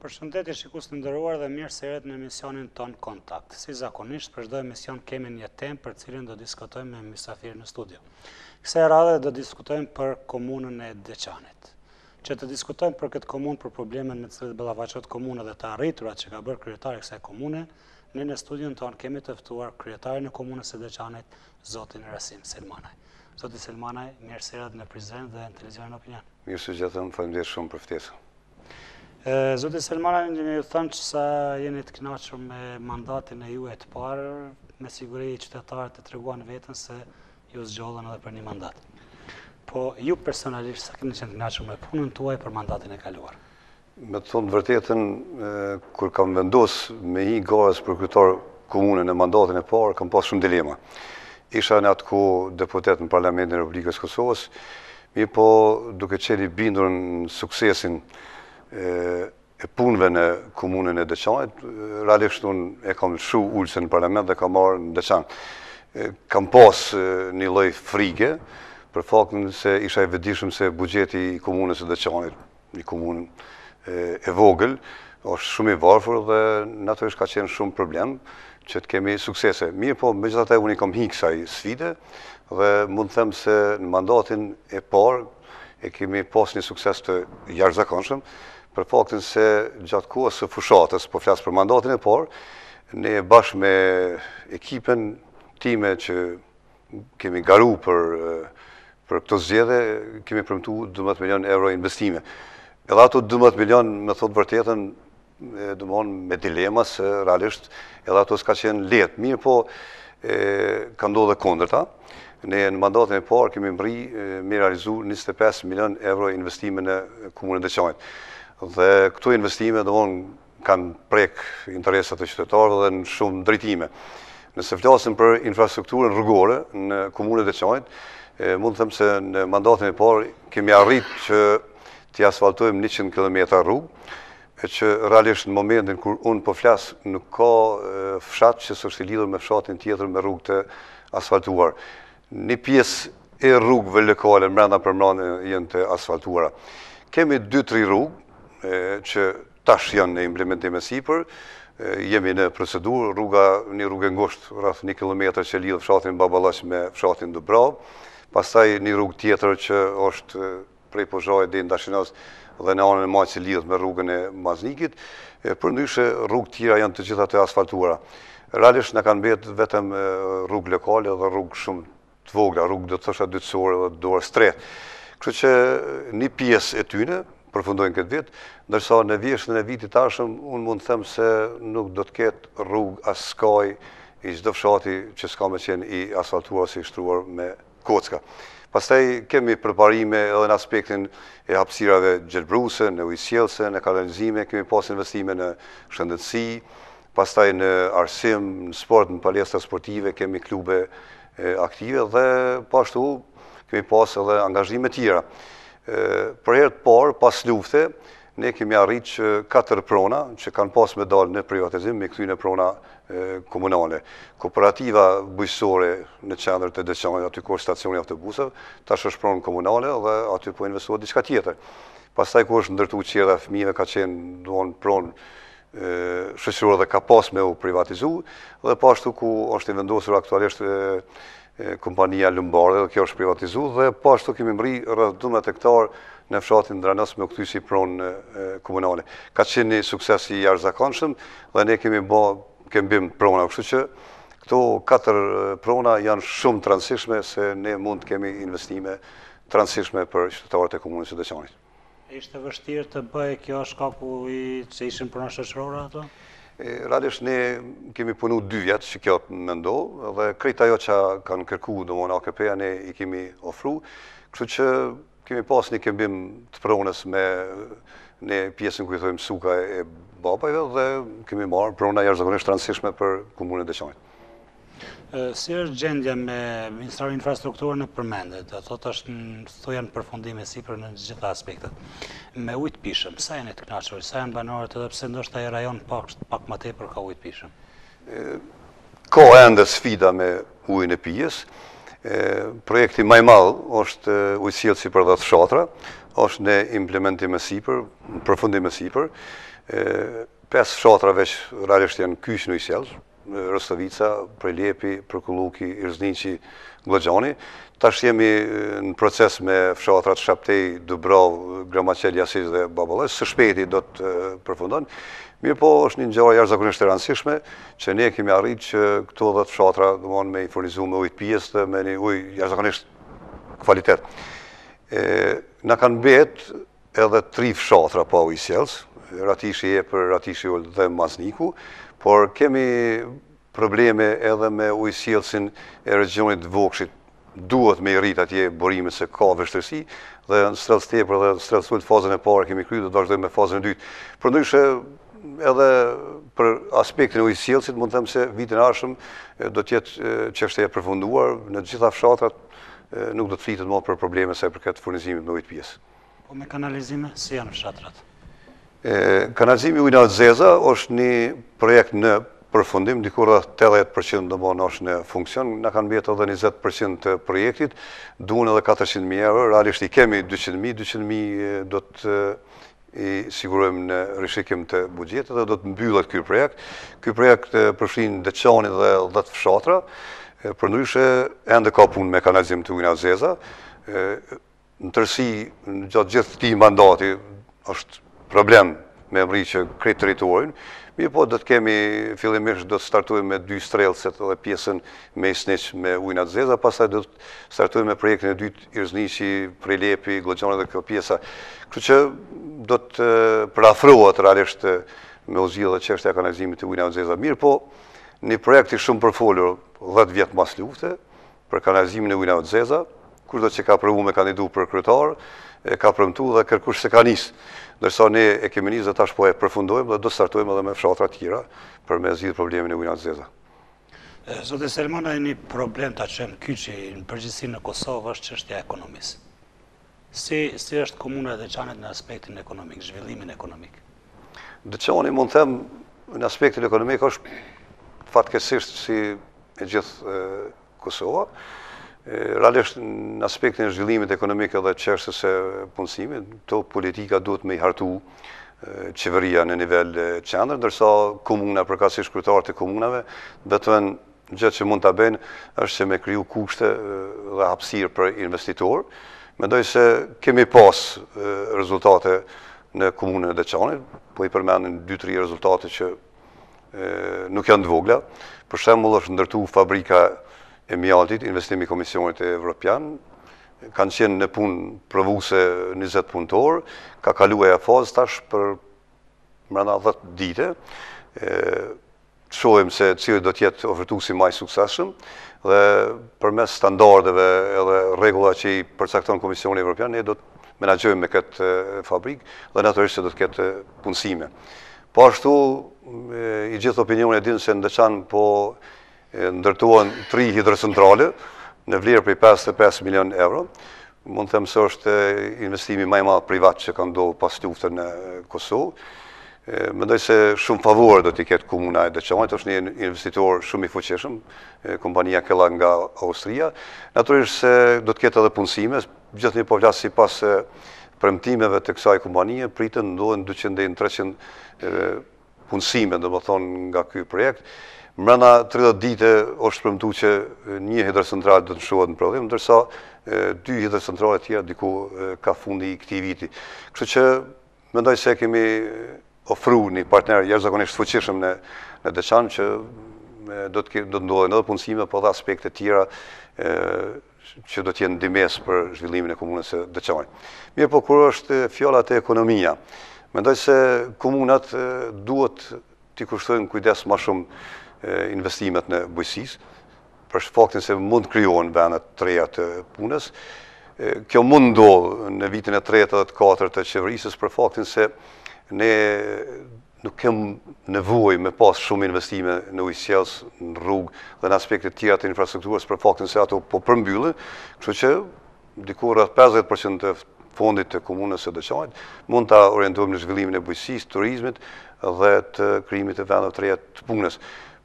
Përshëndetje shikus të nderuar dhe mirë se në emisionin ton Kontakt. Si zakonisht për shdo emision kemi një temë për cilën do diskutojmë me misafirë në studio. Kësaj radhe do diskutojmë për komunën e Deçanit. Që të diskutojmë për këtë komunë për problemen me cilët ballafaqohet komunë dhe të arriturat që ka bërë kryetari i kësaj komune, në në studion ton kemi të ftuar kryetarin e komunës së Deçanit, zotin Rasim Selmanaj. Zoti Selmanaj, mirë se në prizren dhe në televizionin Opinion. Mirë se faleminderit shumë për ftesën. Zote Selmana, një një thënë që sa jeni të knaqër me mandatin e ju e të parë, me siguri i qytetarët të treguan vetën se ju zgjodhen edhe për një mandat. Po, ju personalisht sa këni qenë të knaqër me punën tuaj për mandatin e kaluar? Me të thonë vërtetën, kër kam vendos me i gajës për kërëtar komune në mandatin e parë, kam pas shumë dilema. Isha në atë ku deputet në Parlamentin e Republikës Kosovës, mi po duke qeni bindur në suksesin e punëve në komunën e Deçanit, realisht unë e kam shu ullësën në parlament dhe kam marë në Deçan. Kam pas një loj frige, për faktën se isha e vedishëm se bugjeti i komunës e Deçanit, një komunën e vogël, është shumë i varfur dhe natërish ka qenë shumë problem që të kemi suksese. Mirë po, me gjithate, unë i kam hikë saj sfide dhe mund të themë se në mandatin e parë e kemi pas një sukses të jarëzakonshëm, për faktin se gjatë kohës së fushatës, po flasë për mandatin e parë, ne bashkë me ekipen time që kemi garu për eh, për këto zgjede, kemi përmtu 12 milion euro investime. Edhe ato 12 milion, me thotë vërtetën, dëmon me dilema se realisht, edhe ato s'ka qenë letë. Mirë po, ka ndohë dhe kondrëta. Ne në mandatën e parë kemi mëri me realizu 25 milion euro investime në Komunën dhe Qajtë dhe këtu investime dhe mund kanë prek interesat të qytetarë dhe në shumë drejtime. Nëse flasim për infrastrukturën rrugore në komunët e qajtë, mund të thëmë se në mandatën e parë kemi arrit që t'i asfaltojmë 100 km rrugë, e që realisht në momentin kër unë po flasë nuk ka fshat që sështë i lidur me fshatin tjetër me rrugë të asfaltuar. Një piesë e rrugëve lëkale mërënda për mërënda jenë të asfaltuara. Kemi 2-3 rrugë që tash janë në implementim e sipër, jemi në procedur, rruga një rrugë ngosht, rrath një kilometr që lidhë fshatin Babalas me fshatin Dubrav, pastaj një rrugë tjetër që është prej pozhaj dhe në dhe në anën e maqë që lidhë me rrugën e Maznikit, për në rrugë tjera janë të gjitha të asfaltuara. Realisht në kanë betë vetëm rrugë lokale dhe rrugë shumë të vogla, rrugë dhe të thosha dytësore dhe dorë stretë. Kështë që një pjesë e tyne, përfundojnë këtë vit, nërsa në vjeshtën e vitit ashëm, unë mund të themë se nuk do të ketë rrugë asë skaj i zdo fshati që s'ka me qenë i asfaltuar si shtruar me kocka. Pastaj kemi përparime edhe në aspektin e hapsirave gjelbruse, në ujësjelse, në kalenzime, kemi pas investime në shëndëtsi, pastaj në arsim, në sport, në palestra sportive, kemi klube aktive dhe pashtu po kemi pas edhe angazhime tjera. Për herë të parë, pas lufte, ne kemi arritë që katër prona, që kanë pas me dalë në privatizim, me këtyjnë e prona komunale. Kooperativa bujësore në qendrë të deqanjë, aty ko është stacioni autobusëv, ta shë është pronë komunale dhe aty po investuat diçka tjetër. Pas taj ku është ndërtu qërë dhe fëmijëve ka qenë duon pronë, shëqërua dhe ka pas me u privatizu, dhe pashtu po ku është i vendosur aktualisht kompania Lumbarde, dhe kjo është privatizu, dhe pashtu po kemi mëri rrëdhëtume e këtarë në fshatin dranës me këtu si pronë komunale. Ka qenë një sukses i jashtë dhe ne kemi bo, kemi bim prona, kështu që këto katër prona janë shumë transishme, se ne mund të kemi investime transishme për qëtëtarët e komunës i dëqanit. Ishte vështirë të bëjë kjo shkaku i që ishin përna shëshrora ato? Radish, ne kemi punu dy vjetë që kjo të më dhe krejta jo që kanë kërku në AKP-a ne i kemi ofru, kështu që kemi pas një kembim të pronës me një pjesën ku i thujmë suka e babajve dhe kemi marë prona jërë zakonisht transishme për komunën dhe qajtë. Si është gjendja me Ministrarë Infrastrukturë në përmendet? Dhe të të është në thujan përfundime si për në gjitha aspektet. Me ujtë pishëm, sa janë e të knaqërë, sa janë banorët edhe pse ndoshtë taj rajon pak më tepër ka ujtë pishëm? Ko e ndë sfida me ujnë e pijes. Projekti maj malë është ujtësilë si për dhe të shatra, është në implementim e sipër, në përfundim e sipër. Pes shatra veç rarisht janë kyshë në ujtësilë, Rostovica, Prelepi, Përkulluki, Irzniqi, Glogjani. Tash jemi në proces me fshatrat Shaptej, Dubrov, Gramacel, Jasiz dhe Babalës, së shpeti do të përfundon. Mirë po është një njëra jarë zakonisht të rëndësishme, që ne kemi arritë që këto dhe të fshatra me i furnizu me ujtë pjesë dhe me një ujtë jarë zakonisht kvalitet. Në kanë betë edhe tri fshatra pa ujtë sjelës, ratishi e për ratishi ullë dhe mazniku, por kemi probleme edhe me ujësielësin e regionit vokshit. Duhet me i rritë atje borime se ka vështërsi, dhe në strelës tepër dhe në strelës tullit fazën e parë kemi kryu, dhe të vazhdojmë me fazën e dytë. Për ndryshë edhe për aspektin ujësielësit, mund të themë se vitin ashëm do tjetë qështë e përfunduar, në gjitha fshatrat nuk do të flitët më për probleme se për këtë furnizimit në ujët pjesë. Po me kanalizime, si janë fshatratë? Kanalizimi ujnat zeza është një projekt në përfundim, dikur dhe 80% në është në funksion, në kanë bjetë edhe 20% të projektit, duhen edhe 400.000 euro, realisht i kemi 200.000, 200.000 do të i sigurojmë në rishikim të budjetet dhe do të mbyllet kjoj projekt. Kjoj projekt përshin dhe dhe dhe fshatra, për nërishë e ndë ka punë me kanalizim të ujnat zeza, në tërsi në gjatë gjithë ti mandati, është problem me mri që krejtë teritorin, mi po do të kemi fillimisht do të startuim me dy strelset dhe pjesën me isniq me ujnat zezë, pasaj do të startuim me projektin e dytë irzniqi, prelepi, glëgjone dhe kjo pjesa. Kërë që do të prafruat realisht me ozilë dhe qeshtë e kanalizimit të ujnat zeza. Mirë po, një projekti shumë përfolur 10 vjetë mas lufte për kanalizimin e ujnat zezë, kërë do që ka përvu me kandidu për kryetarë, ka përmtu dhe kërkush se ka nisë. Ndërsa ne e kemi njës dhe tash po e përfundojmë dhe do të startojmë edhe me fshatra tjera për me zhidhë problemin e ujnat zezë. Zote Selmana, një problem të qenë kyqi në përgjithsin në Kosovë është qështja ekonomisë. Si, si është komunët dhe qanët në aspektin ekonomik, zhvillimin ekonomik? Dhe që oni mund them në aspektin ekonomik është fatkesisht si e gjithë Kosovë, Realisht në aspektin zhvillimit ekonomikë dhe qërësës e punësimit, to politika duhet me i hartu qeveria në nivel qëndrë, ndërsa komuna, përkasi shkrytarët e komunave, dhe të venë që mund të abenë, është që me kryu kushte dhe hapsirë për investitorë. Mendoj se kemi pas rezultate në komunën e Deçanit, po i përmenin 2-3 rezultate që nuk janë të vogla. Për shemull është ndërtu fabrika e mjaltit, investimi komisionit e Evropian, kanë qenë në punë prëvuse 20 punëtorë, ka kalu e a fazë tash për mërëna 10 dite, të se cilët do tjetë ofertu si maj sukseshëm, dhe për mes standardeve edhe regula që i përcakton Komisioni Evropian, ne do të menagjojmë me këtë fabrikë dhe naturisht se do të këtë punësime. Po ashtu, i gjithë opinion e dinë se në dëqanë po ndërtuan tri hidrocentrale në vlirë për 55 milion euro. Mund të mësë është investimi maj ma privat që ka ndohë pas luftë në Kosovë. Mendoj se shumë favorë do t'i ketë komuna e të është një investitor shumë i fuqeshëm, kompania këlla nga Austria. Naturisht se do t'ketë edhe punësime, gjithë një povlasë si pas premtimeve të kësaj kompanije, pritën ndohen 200-300 punësime, dhe më thonë, nga këj projekt mërëna 30 dite është përmëtu që një hidrocentral dhe të nëshuat në prodhim, ndërsa dy hidrocentral e tjera diku ka fundi i këti viti. Kështë që mëndoj se kemi ofru një partner jërëzakonisht fëqishëm në Deçan, që do të ndodhe në dhe punësime, po dhe aspekte tjera që do t'jenë dimes për zhvillimin e komunës e Deçanaj. Mirë po, kur është fjallat e ekonomia, mëndoj se komunat duhet t'i kushtojnë kujdes ma shumë investimet në bujësis, për faktin se mund kryohen vendet të reja të punës. Kjo mund ndodhë në vitin e 34 të qeverisës për faktin se ne nuk kem nevoj me pas shumë investime në ujësjelës, në rrugë dhe në aspektit tjera të infrastrukturës për faktin se ato po përmbyllë, kështu që dikurat 50% të fondit të komunës e dëqajt mund të orientuar në zhvillimin e bujësis, turizmit dhe të krimit e vendet të reja të punës.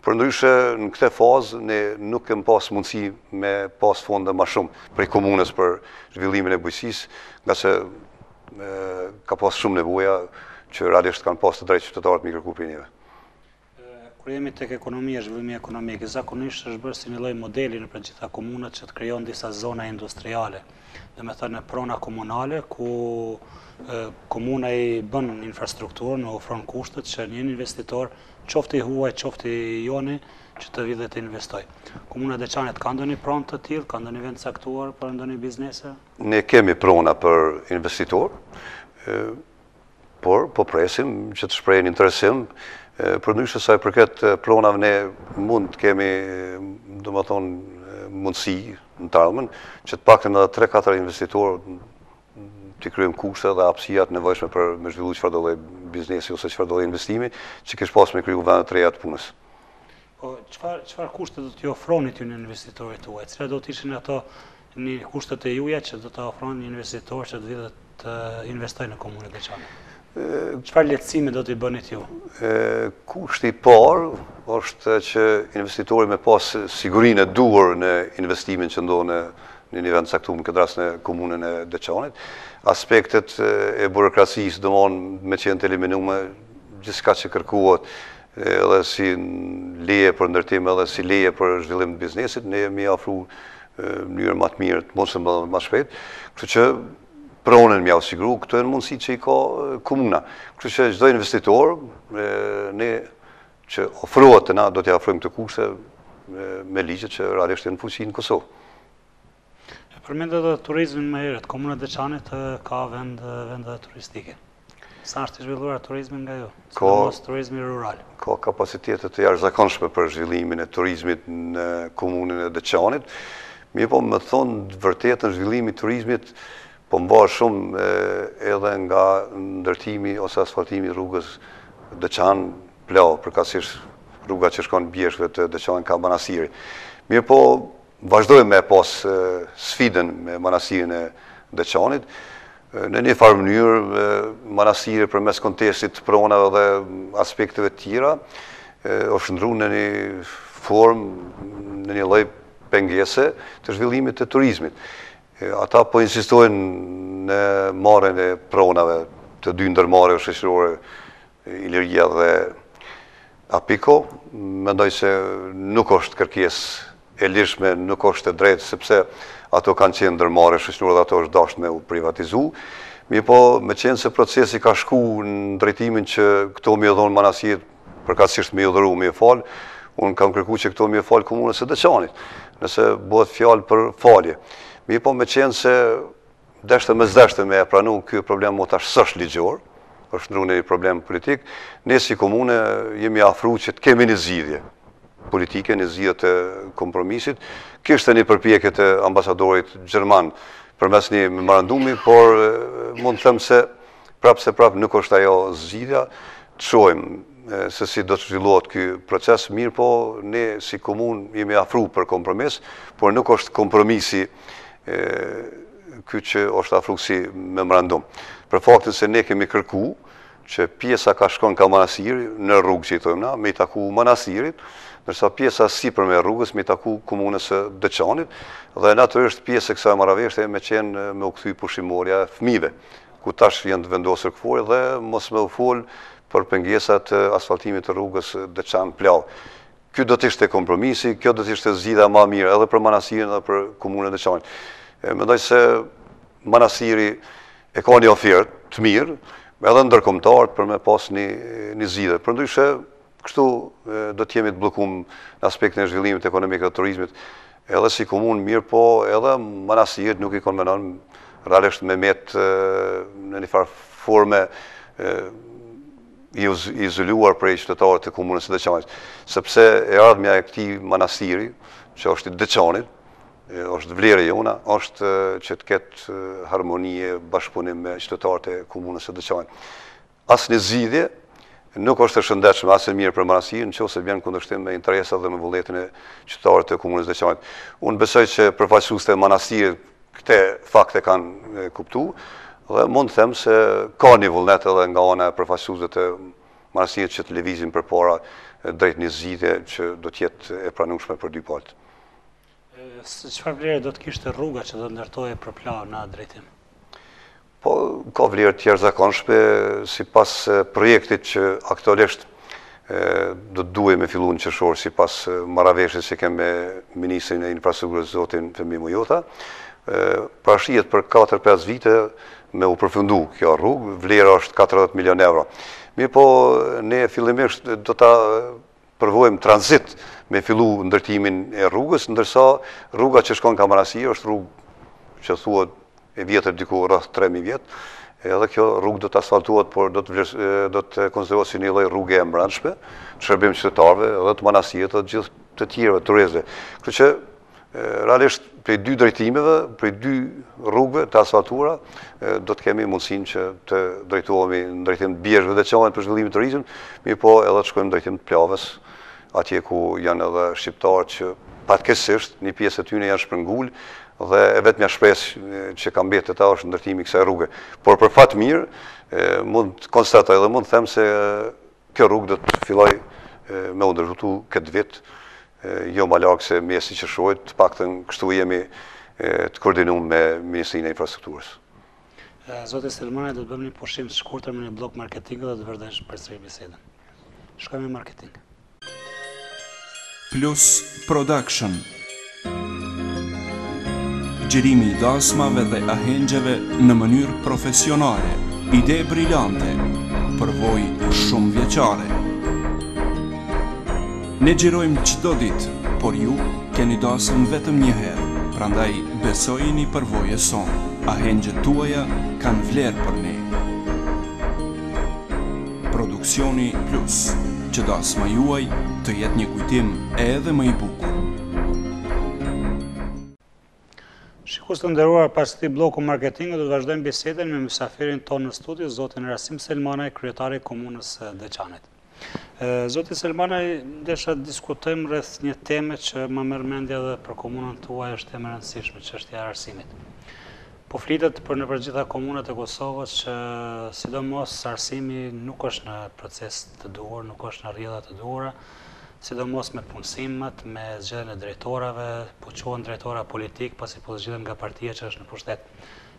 Për ndryshë në këte fazë, ne nuk kem pas mundësi me pas fonde ma shumë prej komunës për zhvillimin e bujësis, nga se ka pas shumë nevoja që radisht kanë pas të drejtë qytetarët mikrokupinjeve. Kur jemi tek ekonomia, zhvillimi ekonomik, zakonisht është bërë si një lloj modeli në gjitha komunat që të krijon disa zona industriale. Dhe me në prona komunale, ku komuna i bën infrastrukturë, në ofron kushtet që një investitor, qofti huaj, qofti joni, që të vidhe të investoj. Komuna dhe qanët, ka ndoni pron të tjilë, ka ndoni vend saktuar për ndoni biznesë? Ne kemi prona për investitor, por po presim që të shprejnë interesim, për nëshë saj për këtë pronav ne mund të kemi mundësi në talmen, që të pak të 3-4 investitorë të kryem kushtet dhe apsijat nevojshme për me zhvillu që fardole biznesi ose që fardole investimi, që kështë pas me kryu vëndë të reja të punës. Qëfar po, kushtet do t'i ofroni t'ju në investitorit të uaj? Cëra do t'ishin ato një kushtet e juja që do t'a ofroni një investitor që do t'i investoj t'investoj në komunit dhe qanë? Qëpar letësime do të i bënit ju? Kushti par është që investitori me pas sigurin e duhur në investimin që ndonë në një vend saktumë këtë rrasë në komunën e Deqanit. Aspektet e burekrasisë do monë me qenë të eliminume gjithë ka që kërkuat edhe si leje për ndërtim edhe si leje për zhvillim të biznesit. Ne jemi afru njërë matë mirë, mosëmë dhe më shpetë, këtë që pronën mja siguru, këto e në mundësi që i ka komuna. Kështë që gjdoj investitor, ne që ofruat të na, do të jafrojmë të kushe me ligjet që rarështë e në fuqinë në Kosovë. E përmendë dhe turizmin me herët, komuna dhe qanit ka vendë dhe turistike. Sa është të zhvilluar turizmin nga jo? Ka mos turizmi rural. Ka kapacitetet të jarë zakonshme për zhvillimin e turizmit në komunën e Deçanit. qanit. Mi po më thonë vërtet zhvillimi turizmit po më shumë edhe nga ndërtimi ose asfaltimi rrugës dëqan pleo, përka si rruga që shkonë bjeshve të dëqan ka manasiri. Mirë po, vazhdoj me pas sfiden me manasirin e dëqanit, në një farë mënyrë manasiri për mes kontesit të pronave dhe aspektive tjera, o shëndru në një formë, në një loj pengese të zhvillimit të turizmit. Ata po insistojnë në marën e pronave të dy ndërmare o i Ilirgia dhe Apiko. Mendoj se nuk është kërkjes e lishme, nuk është e drejtë, sepse ato kanë qenë ndërmare o dhe ato është dashtë me u privatizu. Mi po me qenë se procesi ka shku në drejtimin që këto mi dhonë manasjet përkatsisht mi odhëru mi e falë, unë kam kërku që këto mi e falë komunës e dëqanit, nëse bëhet fjalë për falje. Mi po me qenë se deshte me zdeshte me e pranu kjo problem më tash sësh ligjor, është nërru në i problem politik, ne si komune jemi afru që të kemi një zidhje politike, një zidhje të kompromisit. Kështë e një përpjeket të ambasadorit Gjerman për mes një më marandumi, por mund të them se prapë se prapë nuk është ajo zidhja, të shojmë se si do të zhvillohet kjo proces, mirë po ne si komun jemi afru për kompromis, por nuk është kompromisi ky që është afruksi memorandum. Për faktin se ne kemi kërku që pjesa ka shkon ka manasiri në rrugë që i tojmë na, me i taku manasirit, nërsa pjesa si për me rrugës me i taku komunës e dëqanit, dhe natërështë pjesë e kësa e maraveshte me qenë me u këthy e fmive, ku tash jenë të vendosër këfori dhe mos me u folë për pëngjesat asfaltimit të rrugës dëqan plavë kjo do të ishte kompromisi, kjo do të ishte zhida ma mirë edhe për manasirën dhe për komunën dhe qanjë. Mendoj se manasiri e ka një ofertë të mirë, edhe ndërkomtartë për me pas një zhida. Për ndryshe, kështu do të jemi të blokum në aspektin e zhvillimit ekonomik dhe turizmit, edhe si komunë mirë po, edhe manasirët nuk i konvenon realisht me metë në një farë forme i izoluar për e qytetarët të komunës e dëqanit. Sëpse e ardhëmja e këti manastiri, që është i dëqanit, është vlerë e jona, është që të ketë harmonie bashkëpunim me qytetarët e komunës e dëqanit. Asë një zidhje, nuk është të shëndeshme asë mirë për manastiri, në që ose vjenë këndështim me interesat dhe me vëlletin e qytetarët e komunës e Unë besoj që përfaqësus të manastirit këte fakte kanë kuptu, dhe mund të them se ka një vullnet edhe nga e përfaqësuesve të marrësive që televizin përpara drejt një zgjidhje që do të jetë e pranueshme për dy palët. Ë çfarë vlere do të kishte rruga që do të ndërtohej për plan në drejtim? Po ka vlerë të tjera zakonshme sipas projektit që aktualisht do të duhej me fillun qershor sipas marrëveshjes që kemi me ministrin e infrastrukturës zotin Fëmi Mujota. Ë pra për 4-5 vite me u përfundu kjo rrugë, vlera është 40 milion euro. Mi po, ne fillimisht do të përvojmë transit me fillu ndërtimin e rrugës, ndërsa rruga që shkon kamarasi është rrugë që thua e vjetër diku rrëth 3.000 vjetë, edhe kjo rrugë do të asfaltuat, por do të konservuat si një loj rrugë e mbranshme, të shërbim qëtëtarve, edhe të manasijet, edhe gjithë të tjere, të rezve. Kërë që realisht prej dy drejtimeve, prej dy rrugëve të asfaltura, do të kemi mundësin që të drejtuomi në drejtim të bjeshve dhe qanë për zhvillimit të rizim, mi po edhe të shkojmë në drejtim të plaves, atje ku janë edhe shqiptarë që patkesisht një pjesë të tyne janë shpërngullë dhe e vetë mja shpresë që kam betë të ta është në drejtimi kësaj rrugë. Por për fatë mirë, mund të konstatoj dhe mund të them se kjo rrugë do të filloj me undërgjutu këtë vitë, jo më lakë se me si që shrojt, të pak të në kështu jemi të koordinu me Ministrinë e Infrastrukturës. Zote Selmanaj, do të bëmë një të së shkurëtër me një blok marketing dhe do të vërdesh për sërë bisedën. Shkojmë e marketing. Plus Production Gjerimi i dasmave dhe ahengjeve në mënyrë profesionale. Ide brillante, përvoj Shumë vjeqare. Ne gjirojmë qdo dit, por ju keni dasëm vetëm një herë, pra ndaj besojini për voje sonë, a hengjë tuaja kanë vlerë për ne. Produksioni Plus, që dasë ma juaj të jetë një kujtim e edhe më i buku. Shikus të ndërruar pas të ti bloku marketingu, dhe të vazhdojmë besetën me mësafirin tonë në studi, zotin Rasim Selmanaj, kryetari komunës dhe eh, qanet. Zoti Selmana, ndesha diskutojmë rreth një teme që më mërë mendja dhe për komunën të uaj është teme rëndësishme, që është i arsimit. Po flitet për në përgjitha komunët e Kosovës që sidomos arsimi nuk është në proces të duhur, nuk është në rrjeda të duhura, sidomos me punësimët, me zgjedhën e drejtorave, po qohën drejtora politikë, pasi po zgjedhën nga partia që është në pushtet.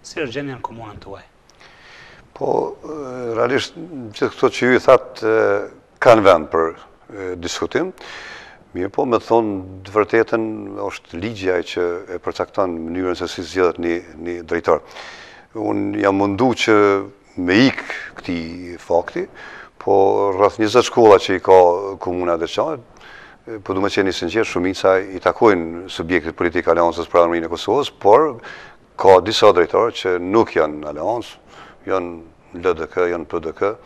Si është gjenja në komunën të uaj? Po, realisht, gjithë këto që ju i thatë, kanë vend për diskutim, mirë po me thonë dë vërtetën është ligja e që e përcaktan mënyrën se si zjedhët një drejtar. Unë jam mundu që me ikë këti fakti, po rrëth njëzët shkolla që i ka komuna dhe qanë, po du me qeni sëngjerë, shumica i takojnë subjektit politikë aleansës për armërinë e Kosovës, por ka disa drejtarë që nuk janë aleansë, janë LDK, janë PDK,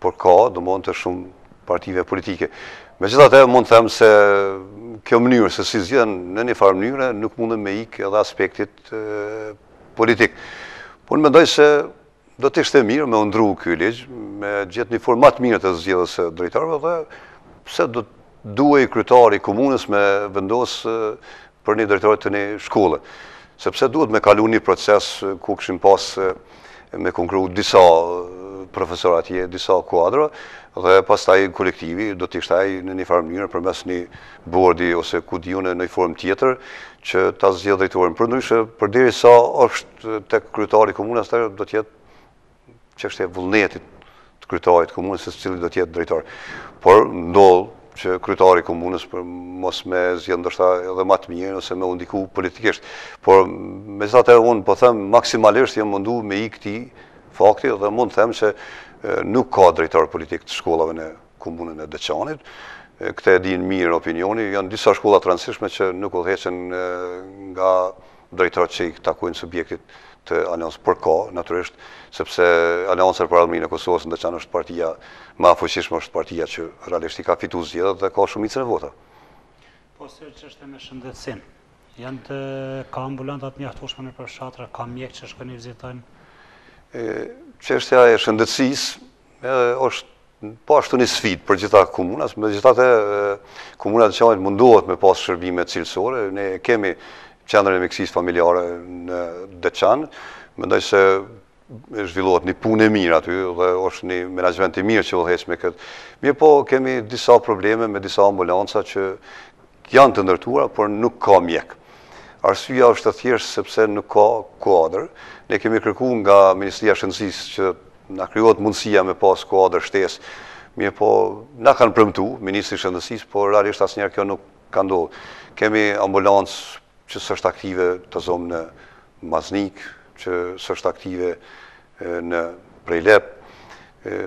por ka, do mund të shumë partive politike. Me qëta të mund të themë se kjo mënyrë, se si zhjithë në një farë mënyrë, nuk mund të me ikë edhe aspektit politikë. Por në mendoj se do të ishte mirë me ndru kjo kjoj ligjë, me gjithë një format mirë të zhjithë se drejtarëve dhe se do të duhe i krytari i komunës me vendosë për një drejtarët të një shkollë. Sepse duhet me kalu një proces ku këshim pas me konkru disa profesor atje disa kuadrë, dhe pas taj kolektivi do të shtaj në një farë mënyrë për mes një bordi ose ku në një formë tjetër që ta zhjetë drejtorin. Për nëryshë, për diri sa është të kryetari komunës, të do t'jetë që është e vullnetit të të komunës, se cili do t'jetë drejtar. Por ndollë që kryetari komunës për mos me zhjetë ndërshëta edhe matë mjenë ose me undiku politikisht. Por me zhjetë atë e unë, po themë, maksimalisht jam mundu me i këti fakti dhe mund të them që nuk ka drejtar politik të shkollave në komunën e Deçanit. Këte e din mirë opinioni, janë disa shkolla të rëndësishme që nuk u dheqen nga drejtar që i takujnë subjektit të anjonsë për ka, naturisht, sepse anjonsër për almërinë e Kosovës në Deçan është partia, ma fëqishme është partia që realisht i ka fitu zjedhe dhe ka shumicën e vota. Po, se që është me shëndetsin, janë të ka ambulantat mjahtushme në përshatra, ka mjekë që shkojnë i vizitojnë qështja e shëndëtsis është pashtu po një sfit për gjitha komunat, me gjitha të komunat që mundohet me pasë shërbime cilësore, ne kemi qendrën e miksis familjare në Deçan, mendoj se zhvillohet një punë e mirë aty dhe është një menajment e mirë që vëllëhesh me këtë. Mirë po kemi disa probleme me disa ambulanca që janë të ndërtuara, por nuk ka mjekë. Arsyja është të thjeshtë sepse nuk ka kuadrë. Ne kemi kërku nga Ministria Shënësisë që nga kryot mundësia me pas kuadrë shtesë. e po, nga kanë përmëtu Ministri Shënësisë, por rarisht asë njerë kjo nuk ka ndohë. Kemi ambulancë që sështë aktive të zomë në Maznik, që sështë aktive në Prejlepë,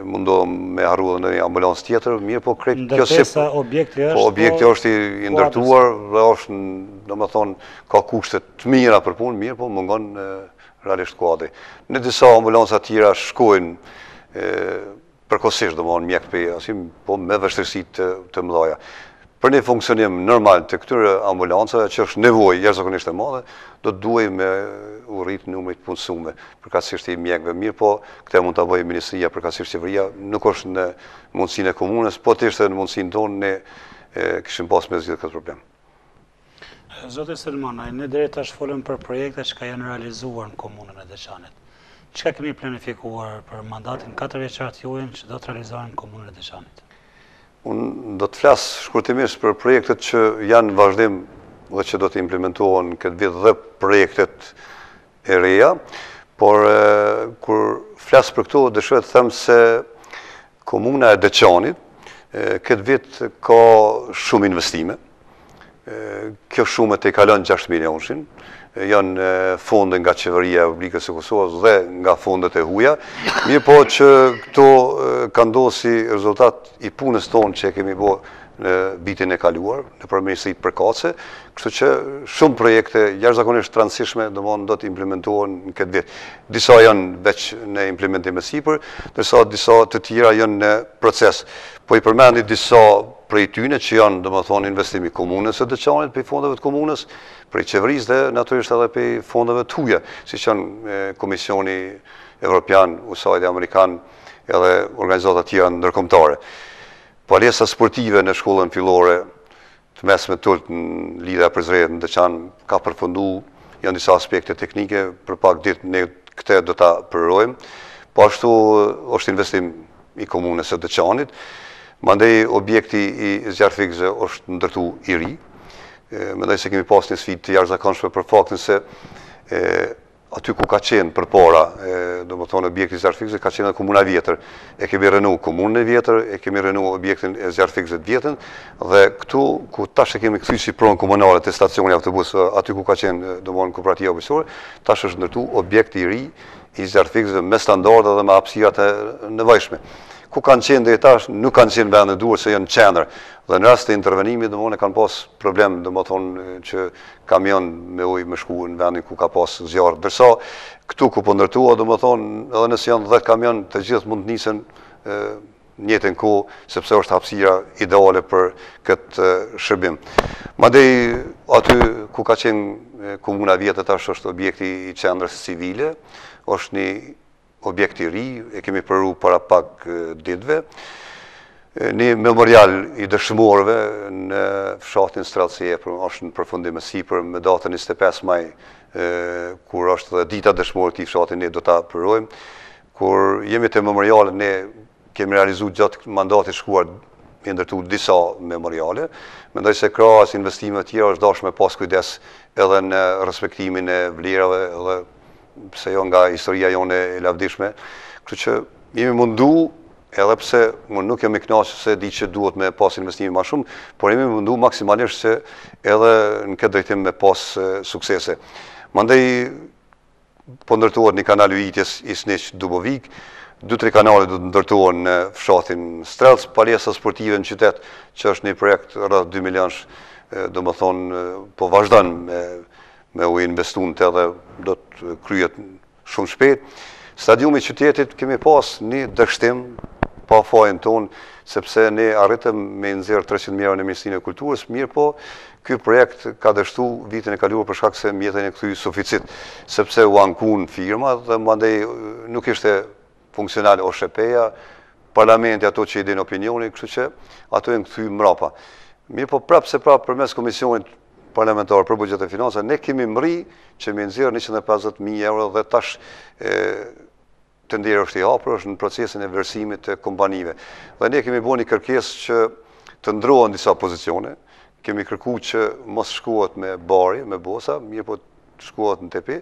mundohem me arru dhe në një ambulans tjetër, mirë po krejt kjo si... Ndërtesa objekti po, është... Po objekti është i ndërtuar dhe është, në më thonë, ka kushtet të mira për punë, mirë po mungon realisht kuadri. Në disa ambulansat tjera shkojnë përkosisht, dhe më në mjekë për jasim, po me vështërsi të mëdhaja për një funksionim normal të këtyre ambulancëve, që është nevoj, jërë zakonisht e madhe, do të duaj me urrit numrit punësume, përkasisht i mjekve mirë, po këte mund të bëjë Ministria përkasisht i vërja, nuk është në mundësin e komunës, po të ishte në mundësin tonë, ne këshim pas me zhjithë këtë problem. Zote Selmanaj, ne drejta është folëm për projekte që ka janë realizuar në komunën e Deshanit. Që ka kemi planifikuar për mandatin 4 veqartë juen që do të realizuar në komunën e Deshanit? Unë do të flasë shkurtimisht për projektet që janë vazhdim dhe që do të implementohen këtë vit dhe projektet e reja, por kur flasë për këtu, dëshërë të themë se komuna e Deqanit këtë vit ka shumë investime, kjo shumë të i kalon 6 milionëshin, janë fonde nga qeveria e publikës e Kosovës dhe nga fondet e huja. Mirë po që këto ka ndohë si rezultat i punës tonë që kemi bo në bitin e kaluar, në përmërisë i përkace, kështu që shumë projekte jashtë zakonisht transishme do të implementohen në këtë vitë. Disa janë veç në implementim e sipër, dërsa disa të tjera janë në proces. Po i përmendit disa prej tyne që janë, dhe më thonë, investimi komunës e dëqanit për fondëve të komunës, prej qeveris dhe naturisht edhe për fondëve të huja, si që janë Komisioni Evropian, USAID Amerikan, edhe organizatat tja në nërkomtare. Palesa sportive në shkollën filore, të mesme tullët në lidhe a prezrejet në dëqan, ka përfundu, janë njësa aspekte teknike, për pak ditë ne këte do të përrojmë, po ashtu është investim i komunës e dëqanit, Mandej, objekti i zjarë është ndërtu i ri. Mendoj se kemi pas një sfit të jarë zakonshme për faktin se aty ku ka qenë për para, do më thonë, objekti i frikëzë, ka qenë dhe komuna vjetër. E kemi rënu komunën e vjetër, e kemi rënu objektin e zjarë të vjetën, dhe këtu, ku tash e kemi këthy që i pronë komunale të të autobus, aty ku ka qenë, do më thonë, kooperatia obisore, tash është ndërtu objekti i ri i zjarë me standarde dhe me apsirat e në ku kanë qenë dhe i tash, nuk kanë qenë e duhet se jenë qenër. Dhe në rast të intervenimit, dhe mone kanë pas problem, dhe më thonë që kamion me ujë më shku në vendin ku ka pas zjarë. Dërsa, këtu ku pëndërtua, po dhe më thonë, edhe nësë janë dhe kamion, të gjithë mund të njësën njëtën ku, sepse është hapsira ideale për këtë shërbim. Madej, aty ku ka qenë komuna vjetët, tash është objekti i qendrës civile, është një objekti ri, e kemi përru para pak ditve, një memorial i dëshmorve në fshatin Stralcije, është në përfundim e Sipër, me datën 25 maj, kur është dhe dita dëshmorë të i fshatin, ne do të përrujmë, kur jemi të memorial, ne kemi realizu gjatë mandati shkuar i ndërtu disa memoriale, me ndoj se kras investime tjera është dashme pas kujdes edhe në respektimin e vlerave dhe pëse jo nga historia jone e lavdishme, kështu që jemi mundu, edhe pëse nuk jemi knasë se di që duhet me pas investimi ma shumë, por jemi mundu maksimalisht se edhe në këtë drejtim me pas suksese. Mandej, po ndërtuat një kanal u itjes Isnish Dubovik, du tre kanale du të ndërtuat në fshatin Strelc, palesa sportive në qytet, që është një projekt rrët 2 milionsh, do më thonë, po vazhdan me me u investu në të do të kryet shumë shpet. Stadiumi qytetit kemi pas një dështim, pa fajnë tonë, sepse ne arritëm me nëzirë 300 mjera në Ministrinë e Kulturës, mirë po, kjo projekt ka dështu vitën e kaluar për shkak se mjetën e këthy suficit, sepse u ankun firma dhe më uh, nuk ishte funksional o shepeja, parlamenti ato që i din opinioni, kështu që ato e në këthy mrapa. Mirë po, prapë se prapë për mes komisionit parlamentarë për bugjet e finanse, ne kemi mri që me nëzirë 150.000 euro dhe tash të ndirë është i hapër, është në procesin e versimit të kompanive. Dhe ne kemi bo një kërkes që të ndrohen disa pozicione, kemi kërku që mos shkuat me bari, me bosa, mirë po shkuat në tepi.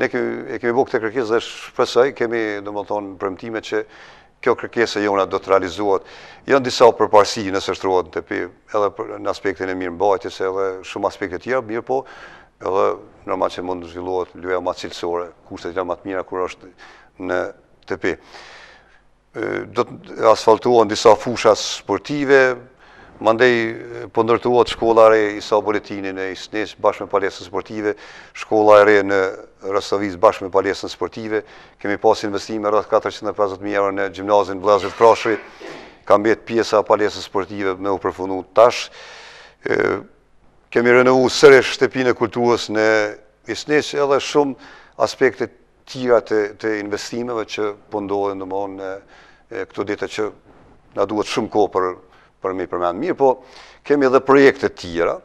Ne kemi, kemi bo këte kërkes dhe shpresaj, kemi, do më thonë, premtime që kjo kërkesa jona do të realizuat, janë disa përparsi nësë shtruat në pi, edhe në aspektin e mirë mbajtjes, edhe shumë aspektet tjera, mirë po, edhe normal që mund të zhvilluat luja ma cilësore, kushtet tjera ma të mira kur është në pi. Do të asfaltuon në disa fushas sportive, Mandej pëndërtuat po shkolla e re i sa boletinin e i bashkë me palesën sportive, shkolla e re në Rësovic bashkë me palesën sportive. Kemi pas investime rrët 450.000 euro në gjimnazin Blazit Prashri, kam betë pjesa palesën sportive me u përfunu tash. Kemi rënëvu sëre shtepin e kulturës në i edhe shumë aspektet tira të investimeve që pëndohen po në monë në këto dita që na duhet shumë ko për për me i përmenë mirë, po kemi edhe projekte tjera,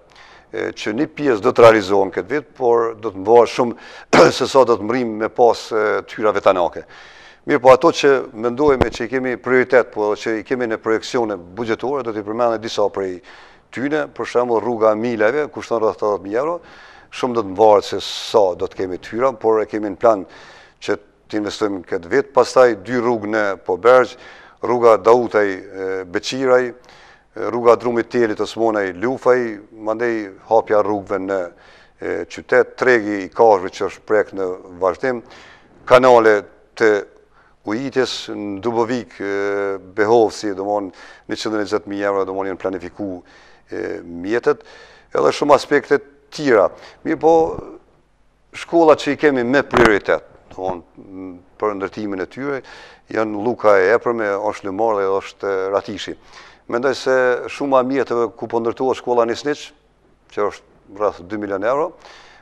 që një pjesë do të realizohen këtë vitë, por do të mbohë shumë se sa do të mërim me pas të hyrave Mirë po ato që mendojme që i kemi prioritet, po që i kemi në projekcione bugjetore, do të i përmenë në disa prej tyne, për shemë rruga mileve, kushtën rrëtë të të euro, shumë do të mbohë se sa do të kemi të hyra, por e kemi në plan që të investojmë këtë vitë, pastaj dy rrugë në Pobergjë, rruga Dautaj Beqiraj, rruga drumit tjeli të smonaj lufaj, mandej hapja rrugve në qytet, tregi i kashve që është prek në vazhdim, kanale të ujitis, në dubovik behovë si do mon 120.000 euro, do mon një në planifiku mjetet, edhe shumë aspektet tjera. Mirë po, shkolla që i kemi me prioritet, do mon për ndërtimin e tyre, janë luka e e është në dhe është ratishi. Mendoj se shumë a mjetëve ku po shkolla shkolla Nisniq, që është rrëth 2 milion euro,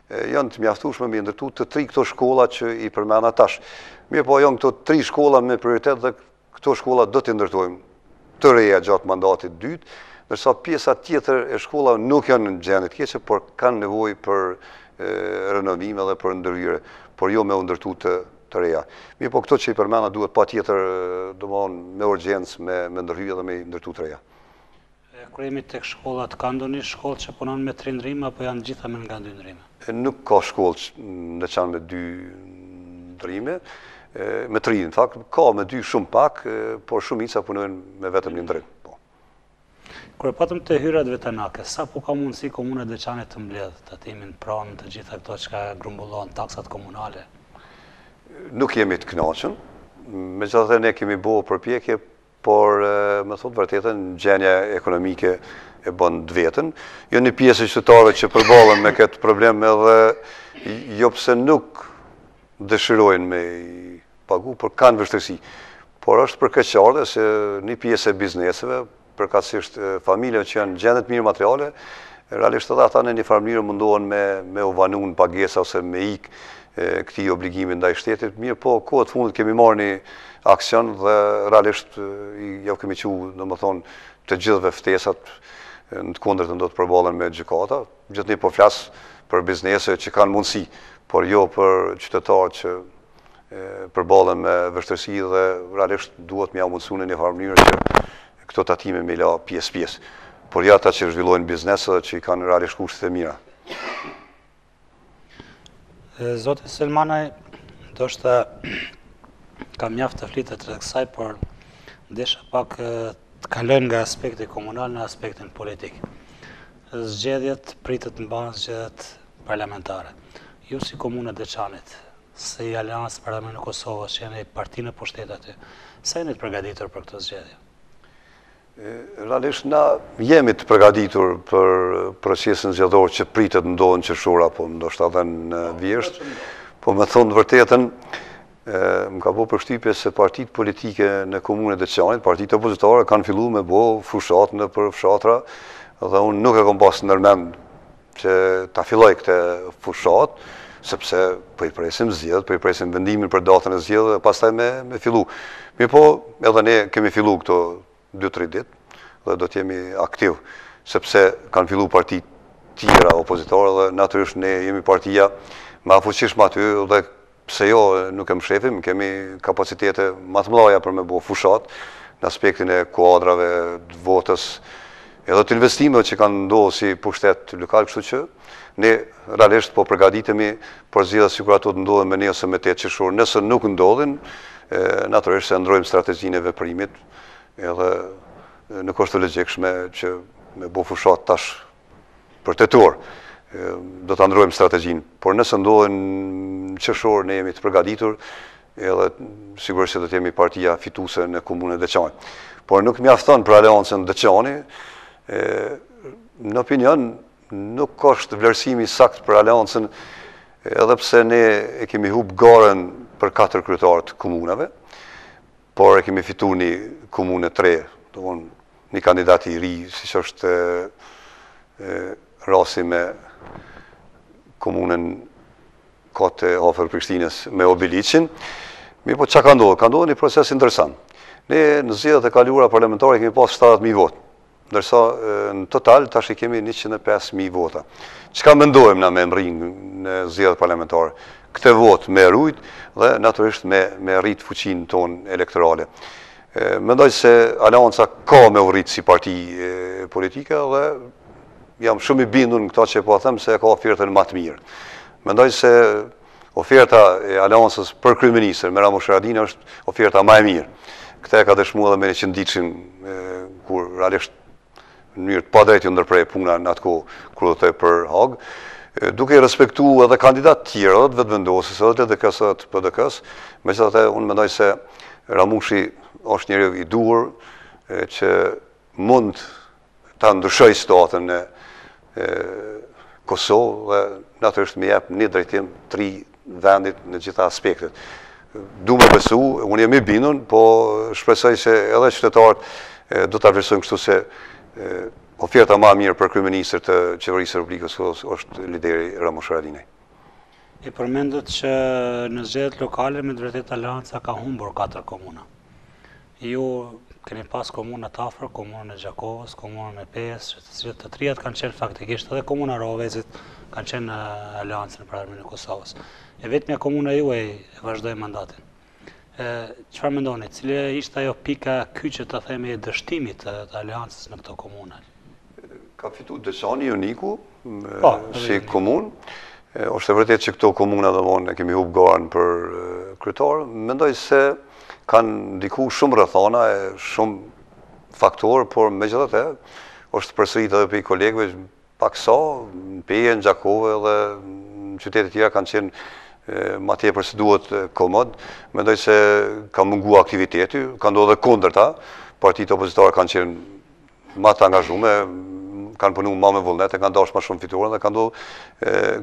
janë të mjaftushme me ndërtu të tri këto shkolla që i përmena tash. Mje po janë këto tri shkolla me prioritet dhe këto shkolla do të ndërtuajmë të reja gjatë mandatit dytë, nërsa pjesa tjetër e shkolla nuk janë në gjendit kjeqe, por kanë nevoj për renovime dhe për ndërhyre, por jo me ndërtu të të reja. Mi po këto që i përmena duhet pa tjetër dëmonë me urgjensë, me ndërhyve dhe me ndërtu të reja. Kërëjmi të shkollat, ka ndonë një shkollë që punon me tri nërima, apo janë gjitha me nga 2 nërima? Nuk ka shkollë në qanë me dy nërime, me tri në fakt, ka me dy shumë pak, por shumë i punojnë me vetëm një nërim. Po. Kërë patëm të hyrat vetënake, sa po ka mundësi komunët dhe qanët të mbledhë, të timin pranë të gjitha këto që ka grumbullon taksat komunale? nuk jemi të knaqën, me të dhe ne kemi bo përpjekje, por më thotë vërtetën gjenja ekonomike e bënd dë vetën. Jo një pjesë i qytetarëve që përbalën me këtë problem edhe jo pëse nuk dëshirojnë me pagu, por kanë vështërsi. Por është për këtë qarë se një pjesë e bizneseve, përkatsisht familjeve që janë gjendet mirë materiale, realisht edhe ata në një farmirë mundohen me uvanun pagesa ose me ikë, këti obligimin nda i shtetit, mirë po, kohët fundit kemi marrë një aksion dhe realisht jau kemi që, në më thonë, të gjithë ftesat në të kondrët ndo të përbalen me gjikata, gjithë një po flasë për biznese që kanë mundësi, por jo për qytetarë që përbalen me vështërsi dhe realisht duhet me jau mundësu në një farë mënyrë që këto tatime me la pjesë pjesë, por ja ta që zhvillojnë biznese dhe që i kanë realisht kushtet e mira. Zotë Selmanaj, do të kam jaftë të flitë të kësaj, por ndeshe pak të kalën nga aspekti komunal në aspektin politik. Zgjedhjet pritët në banë zgjedhjet parlamentare. Ju jo si komunët dhe qanit, i Alianës Parlamentë e Kosovë, që jene i partinë për shtetë aty, sa jene të përgaditur për këtë zgjedhjet? Realisht na jemi të përgaditur për procesin zjedhore që pritet ndonë që shura, po ndoshta dhe në vjesht, po me thonë vërtetën, më ka po përshtypje se partit politike në e dhe qanit, partit opozitare kanë fillu me bo fushat në për fshatra, dhe unë nuk e kom pasë nërmend që ta filloj këte fushat, sepse për po i presim zjedh, për po i presim vendimin për datën e zjedh, dhe pas taj me fillu. Mi po, edhe ne kemi fillu këto 2-3 ditë dhe do të jemi aktiv, sepse kanë fillu parti tjera opozitore dhe naturisht ne jemi partia ma fuqish ma ty dhe pse jo nuk e më shefim, kemi kapacitete ma të mlaja për me bo fushat në aspektin e kuadrave, votës, edhe të investimeve që kanë ndohë si pushtet lukal, kështu që ne realisht po përgaditemi për si sikur ato të ndohën me ne ose me të qëshur. Nëse nuk ndohën, naturisht se ndrojmë strategjin e veprimit, edhe në është të legjekshme që me bo fushat tash për të tërë, do të ndrojmë strategjin, por nësë ndohen në qëshorë ne jemi të përgaditur, edhe sigurisht që do të jemi partia fituse në komunën dhe Por nuk mi afton për aleancën dhe në opinion nuk është vlerësimi sakt për aleancën edhe pse ne e kemi hub garen për 4 krytarët komunave, por e kemi fitu një komune tre, të vonë një kandidat i ri, si që është rasi me komunën kote ofër Prishtinës me obiliqin. Mi po që ka ndohë? Ka ndohë një proces interesant. Ne në zhjetët e kaliura parlamentare kemi pas 70.000 votë, ndërsa në total tash i kemi 105.000 vota. Që ka mendojmë na me mërinë në zhjetët parlamentare? këtë votë me rujt dhe naturisht me rritë fuqinë tonë elektorale. Mendoj se alianca ka me rritë si parti politike dhe jam shumë i bindun në këta që po atëm se ka ofertën matë mirë. Mendoj se oferta e aliansës për kryminisër, Mera Mosheradina, është oferta ma e mirë. Këte ka dëshmu edhe me në qëndicin, kur realisht në njërë të padrejti ndërprej puna në atë kërë dhe të për hagë, duke i respektu edhe kandidat tjera dhe të vendosis edhe të kësë dhe të PDKs, me që të të unë mendoj se Ramushi është njëri i duhur që mund të ndryshoj situatën në Kosovë dhe natërështë me jepë një drejtim tri vendit në gjitha aspektet. Du me besu, unë jemi binun, po shpresoj se edhe qytetarët do të arvesojnë kështu se oferta po ma mirë për kryeministër minister të qeverisë e Republikës Kosovës është lideri Ramo Shradinej. E përmendët që në zhetë lokale me dretet të ka humbur 4 komuna. Ju keni pas komuna të komuna në Gjakovës, komuna në Pes, që të zhetë të trijat kanë qenë faktikisht edhe komuna Rovezit kanë qenë në lanca në prajme në Kosovës. E vetëmja komuna ju e vazhdoj mandatin. Qëfar më ndoni, cilë ishtë ajo pika kyqët të themi e dështimit të aliancës në këto komunat? Ka fitu dësani Joniku, ah, si komun, është e vërtet që këto komunat dhe vonë e kemi hubë garën për kryetarë, mendoj se kanë ndiku shumë rëthana e shumë faktorë, por me gjithë të të, është përsërit edhe për i kolegëve, pak sa, në peje, në gjakove dhe në qytetet tjera kanë qenë ma tje përse duhet komod, mendoj se ka mungu aktiviteti, ka ndohë dhe ta, partitë opozitarë kanë qenë ma të angazhume, kanë punu ma me vullnet, e kanë dashë ma shumë fiturën dhe kanë do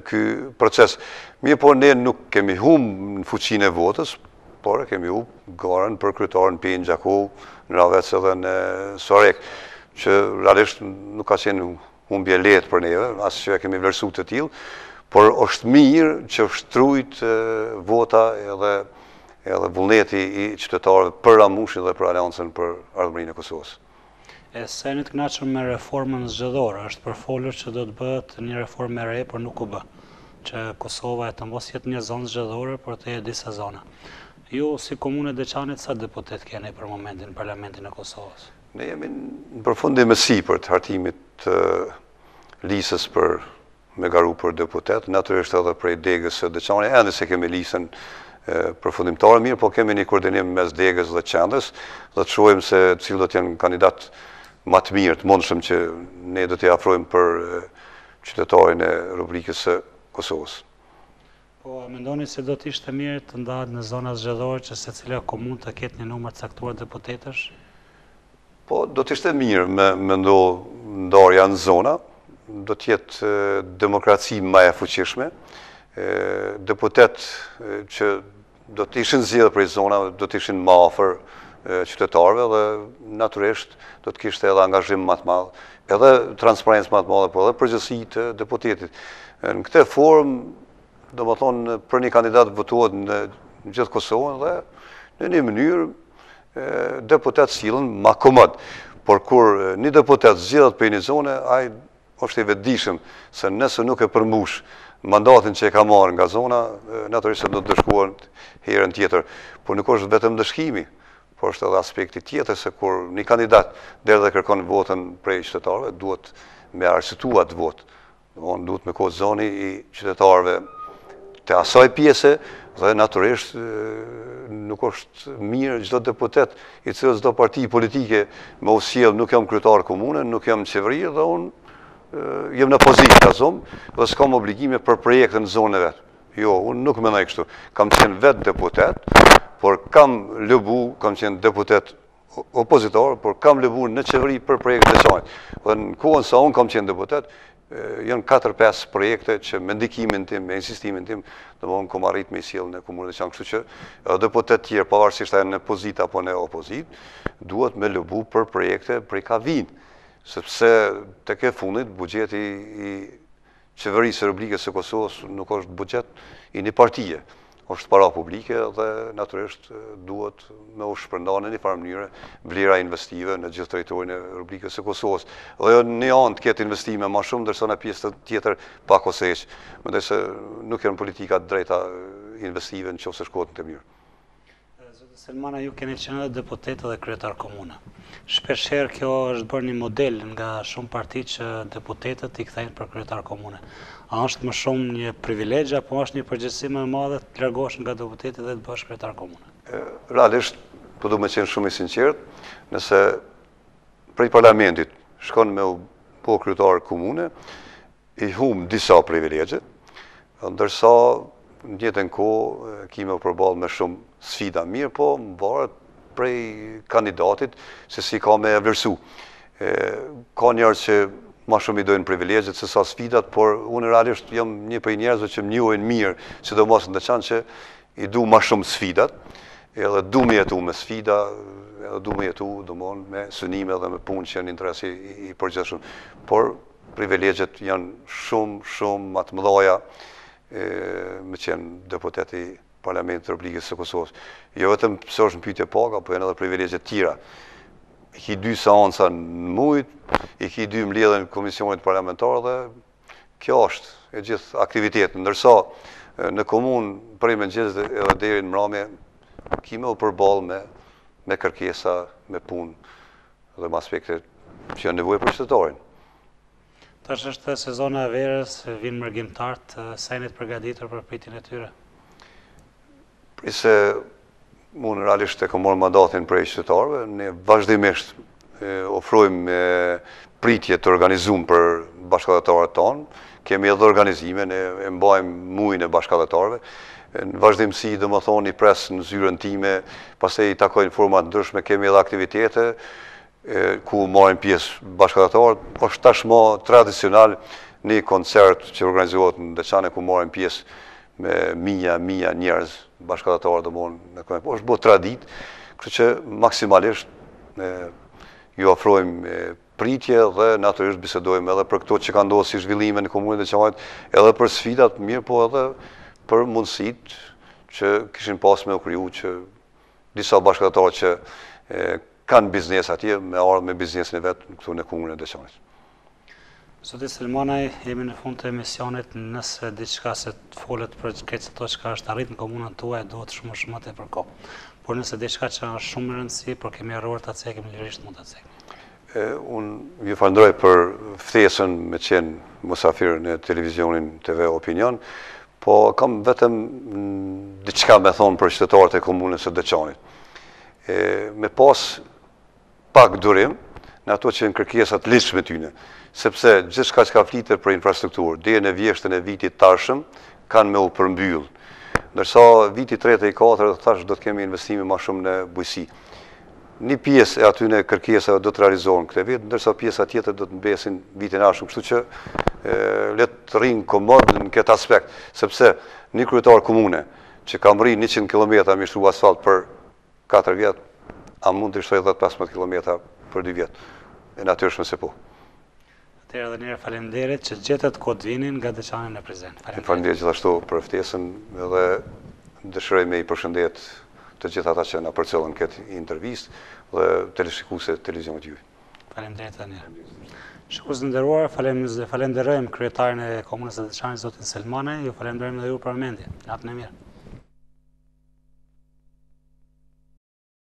këj proces. Mirë por, ne nuk kemi hum në fuqin e votës, por e kemi hum garen për krytarën pinë, gjako, në ravec edhe në sorek, që realisht nuk ka qenë hum bje letë për neve, asë që e kemi vlerësu të tilë, por është mirë që shtrujt vota edhe edhe vullneti i qytetarëve për Ramushin dhe për Aleancen për Ardëmërinë e Kosovës. E se një të knaqëm me reformën zgjëdhore, është për folër që do të bët një reformë e re, për nuk u bë, që Kosova e të mbos jetë një zonë zgjëdhore, për të jetë disa zona. Ju, si komune dhe qanit, sa deputet kene për momentin në parlamentin e Kosovës? Ne jemi në përfundi e si për të hartimit të lisës për me garu për deputet, naturisht edhe për e degës e dhe qanit, e se kemi lisën, përfundimtarë, mirë, po kemi një koordinim mes degës dhe qendës, dhe të shojmë se cilë do kandidat ma të mirë të mundëshëm që ne do t'i afrojmë për qytetarën e rubrikës e Kosovës. Po, mendoni se do t'ishtë mirë të ndatë në zonat zxedhore që se cilë komunë të ketë një numër të saktuar deputetësh? Po, do t'ishtë mirë me mendo ndarja në zona, do t'jetë demokraci ma e fuqishme, deputet që do t'ishtë në zjedhë për i zona, do t'ishtë në mafër, qytetarve dhe naturesht do të kishte edhe angazhim më të madh, edhe transparencë më të madhe, por edhe përgjegjësi të deputetit. Në këtë formë, domethënë për një kandidatë votohet në gjithë Kosovën dhe në një mënyrë deputetë sillen më komod. Por kur një deputet zgjidhet për një zonë, ai është i vetëdijshëm se nëse nuk e përmbush mandatin që e ka marrë nga zona, natyrisht do të dëshkuar herën tjetër. Por nuk është vetëm dëshkimi, por është edhe aspekti tjetër se kur një kandidat dherë dhe kërkon votën prej qytetarëve, duhet me arsituat votë, dhe duhet me kohë zoni i qytetarëve të asaj pjese, dhe naturisht nuk është mirë gjithë deputet, i cilë gjithë parti politike me usilë nuk jam krytarë komune, nuk jam qeveri, dhe unë jem në pozitë të zonë, dhe s'kam obligime për projekte në zonë e vetë. Jo, unë nuk me nëjë kështu, kam qenë vetë deputet, por kam lëbu, kam qenë deputet opozitor, por kam lëbu në qeveri për projekte të qajtë. Dhe në kohën sa unë kam qenë deputet, janë 4-5 projekte që me ndikimin tim, me insistimin tim, dhe më në kom arrit me i sielë në komunë dhe qanë kështu që deputet tjerë, pavarësisht e në pozit apo në opozit, duhet me lëbu për projekte për i ka vinë, sepse të ke fundit, bugjeti i qeveri së rëblikës e Kosovës nuk është bugjet i një partije është para publike dhe naturisht duhet me u shpërndanë në një farë mënyre vlira investive në gjithë teritorin e Republikës e Kosovës. Dhe jo një antë këtë investime ma shumë, dërsa në pjesë të tjetër pak oseqë, më dhe se nuk e në politikat drejta investive në që ose shkotën në të mjërë. Selmana, ju keni qenë dhe deputet dhe kryetar komuna. Shpesher kjo është bërë një model nga shumë parti që deputetët i këthejnë për kryetar komuna. A është më shumë një privilegja, apo është një përgjithsime më madhe të lërgosh nga deputetët dhe të bësh kryetar komuna? Realisht, po du me qenë shumë i sinqertë, nëse prej parlamentit shkon me u po kryetar komune, i humë disa privilegje, ndërsa në gjithën ko, kime përbalë me shumë sfida mirë, po më barët prej kandidatit, se si ka me vërsu. Ka njerë që ma shumë i dojnë privilegjit, se sa sfidat, por unë realisht jam një prej njerëzve që më njojnë mirë, si do mosën të qanë që i du ma shumë sfidat, edhe du me jetu me sfida, edhe du me jetu, du mon, me sënime dhe me punë që janë interesi i përgjeshëm. Por privilegjit janë shumë, shumë matë mëdoja, shumë, me qenë deputeti parlament të Republikës së Kosovës. Jo vetëm pëse është në pyjtë e paga, po e në dhe privilegjet tira. I ki dy saansa në mujtë, i ki dy më ledhe në komisionit parlamentarë dhe kjo është e gjithë aktivitetë. Ndërsa, në komunë për i më gjithë edhe deri në mërame, ki me u përbal me me kërkesa, me punë dhe më aspektet që janë nevojë për qëtëtorinë. Tash është sezona e verës, vinë tartë, sajnit përgaditër për pritin e tyre? Përse mund në realisht e komorë mandatin për e qëtëtarve, ne vazhdimisht ofrojmë pritje të organizum për bashkëtëtarët tonë, kemi edhe organizime, ne e mbajmë mujnë e bashkëtëtarve, në vazhdimësi, dhe më thonë, i presë në zyrën time, pas e i takojnë format ndryshme, kemi edhe aktivitete, ku marim pjesë bashkëtatarët, është po tashmo tradicional një koncert që organizuat në Deçane, ku marim pjesë me minja, minja njerëz bashkëtatarët dhe mund në këmë. Po është bo tradit, kështë që maksimalisht ju afrojmë pritje dhe naturisht bisedojmë edhe për këto që ka ndohë si zhvillime në komunit dhe qamajt, edhe për sfidat mirë, po edhe për mundësit që kishin pas me u kryu që disa bashkëtatarë që kanë biznes atje, me arë me biznesin e vetë në këtu në kumën e dëqanit. Sotit Selmanaj, jemi në fund të emisionit, nëse diçka se të folet për këtë se to që ka është arrit në komunën të uaj, do të shumë shumë të e për kopë. Por nëse diçka që është shumë rëndësi, por kemi arruar të atësek, kemi lirisht mund të atësek. Unë ju fandroj për fëthesën me qenë musafirë në televizionin TV Opinion, po kam vetëm diçka me thonë për qëtëtarët e komunën së dëqanit. Me pasë pak durim në ato që në kërkesat me t'yne, sepse gjithë ka që ka flitër për infrastrukturë, dhe në vjeshtën e vitit tashëm, kanë me u përmbyllë. Nërsa vitit 3 e 4 dhe tashë do të kemi investimi ma shumë në bujësi. Një piesë e aty në kërkesat do të realizohen këte vitë, nërsa piesa tjetër do të mbesin vitin ashëm, kështu që letë të rinë komodë në këtë aspekt, sepse një kryetarë komune që kam rinë 100 km mishtru asfalt për 4 vjetë, a mund të shtoj 10-15 km për 2 vjetë, e natyrshme se po. Atere dhe njëre falemderit që gjithët kod vinin nga qanën në prezent. Falemderit gjithashtu për eftesën dhe dëshërej me i përshëndet të gjithë ata që nga përcelën këtë intervjist dhe teleshikuse televizionet juve. Falemderit dhe njëre. Shukus në ndërruar, falemderojmë kryetarën e komunës dhe qanën, Zotin Selmane, ju falemderojmë dhe ju për mendje. Natë në mirë.